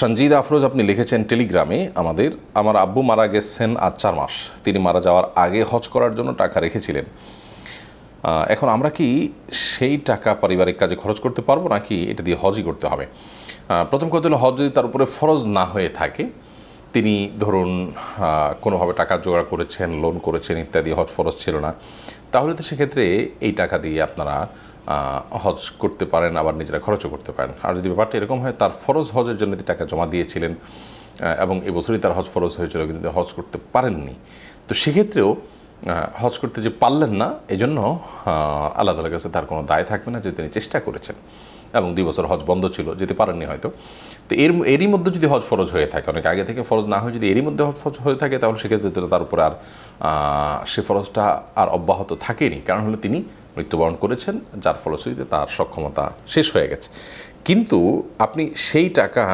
সঞ্জিদ আফরোজ আপনি লিখেছেন টেলিগ্রামে আমাদের আমার আব্বু মারা গেছেন আজ চার মাস তিনি মারা যাওয়ার আগে হজ করার জন্য টাকা রেখেছিলেন এখন আমরা কি সেই টাকা পারিবারিক কাজে খরচ করতে পারবো নাকি এটা দিয়ে হজই করতে হবে প্রথম কথা হলো হজ যদি তার উপরে ফরজ না হয়ে থাকে তিনি ধরুন কোনোভাবে টাকা জোগাড় করেছেন লোন করেছেন ইত্যাদি হজ ফরজ ছিল না তাহলে তো সেক্ষেত্রে এই টাকা দিয়ে আপনারা হজ করতে পারেন আবার নিজেরা খরচও করতে পারেন আর যদি ব্যাপারটা এরকম হয় তার ফরজ হজের জন্য টাকা জমা দিয়েছিলেন এবং এবছরই তার হজ ফরজ হয়েছিল কিন্তু হজ করতে পারেননি তো সেক্ষেত্রেও হজ করতে যে পারলেন না এজন্য আল্লাহ তালার কাছে তার কোনো দায় থাকবে না যদি তিনি চেষ্টা করেছেন এবং দুই বছর হজ বন্ধ ছিল যেতে পারেননি হয়তো তো এর এরই মধ্যে যদি হজ ফরজ হয়ে থাকে অনেক আগে থেকে ফরজ না হয়ে যদি এরই মধ্যে হজ ফরজ হয়ে থাকে তাহলে সেক্ষেত্রে তার উপরে আর সে ফরজটা আর অব্যাহত থাকেনি কারণ হলো তিনি মৃত্যুবরণ করেছেন যার ফলশ্রুতিতে তার সক্ষমতা শেষ হয়ে গেছে কিন্তু আপনি সেই টাকা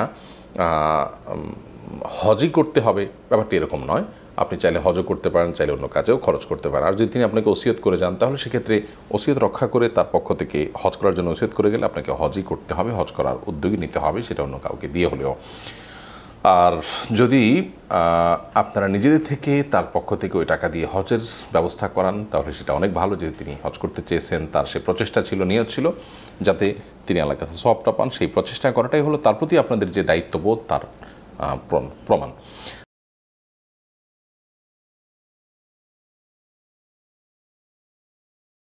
হজই করতে হবে ব্যাপারটি এরকম নয় আপনি চাইলে হজও করতে পারেন চাইলে অন্য কাজেও খরচ করতে পারেন আর যদি তিনি আপনাকে ওসিয়ত করে যান তাহলে সেক্ষেত্রে ওসিয়ত রক্ষা করে তার পক্ষ থেকে হজ করার জন্য ওসিয়ত করে গেলে আপনাকে হজই করতে হবে হজ করার উদ্যোগই নিতে হবে সেটা অন্য কাউকে দিয়ে হলেও আর যদি আপনারা নিজেদের থেকে তার পক্ষ থেকে ওই টাকা দিয়ে হজের ব্যবস্থা করান তাহলে সেটা অনেক ভালো যদি তিনি হজ করতে চেয়েছেন তার সে প্রচেষ্টা ছিল নিয়ত ছিল যাতে তিনি আল্লাহ কাছে সবটা পান সেই প্রচেষ্টা করাটাই হলো তার প্রতি আপনাদের যে দায়িত্ববোধ তার প্রমাণ